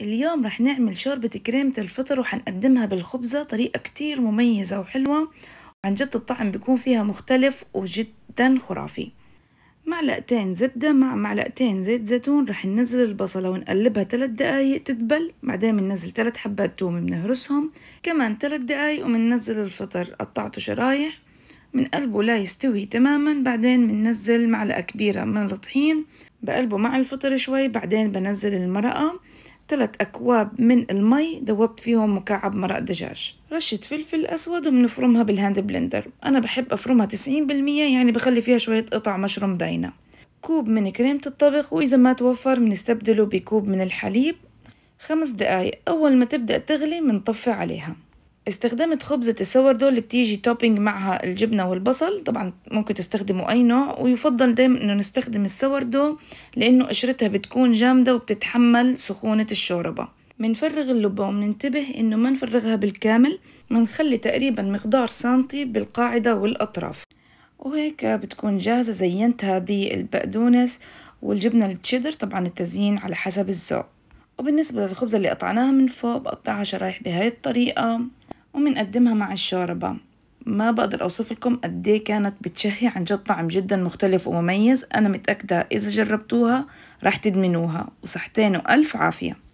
اليوم رح نعمل شوربة كريمة الفطر وحنقدمها بالخبزة طريقة كتير مميزة وحلوة وعن جد الطعم بيكون فيها مختلف وجدا خرافي معلقتين زبدة مع معلقتين زيت زيتون رح ننزل البصلة ونقلبها ثلاث دقايق تدبل بعدين بننزل ثلاث حبات توم بنهرسهم كمان ثلاث دقايق ومننزل الفطر قطعته شرايح بنقلبه لا يستوي تماما بعدين بننزل معلقة كبيرة من الطحين بقلبه مع الفطر شوي بعدين بنزل المرقة ثلاث أكواب من المي دوبت فيهم مكعب مرق دجاج رشة فلفل أسود وبنفرمها بالهاند بلندر أنا بحب أفرمها تسعين بالمية يعني بخلي فيها شوية قطع مشروم باينة كوب من كريمة الطبخ وإذا ما توفر بنستبدله بكوب من الحليب خمس دقايق أول ما تبدأ تغلي منطفي عليها استخدمت خبزة السوردو اللي بتيجي توبينج معها الجبنة والبصل طبعا ممكن تستخدموا أي نوع ويفضل دايما أنه نستخدم السوردو لأنه قشرتها بتكون جامدة وبتتحمل سخونة الشوربة منفرغ اللبة ومننتبه انه ما نفرغها بالكامل منخلي تقريبا مقدار سنتي بالقاعدة والاطراف وهيك بتكون جاهزة زينتها بالبقدونس والجبنة التشيدر طبعا التزيين على حسب الذوق وبالنسبة للخبزة اللي قطعناها من فوق بقطعها شرايح بهاي الطريقة وبنقدمها مع الشوربة ما بقدر أوصف لكم قد إيه كانت بتشهي عن جد طعم جدا مختلف ومميز أنا متأكدة إذا جربتوها رح تدمنوها وصحتين وألف عافية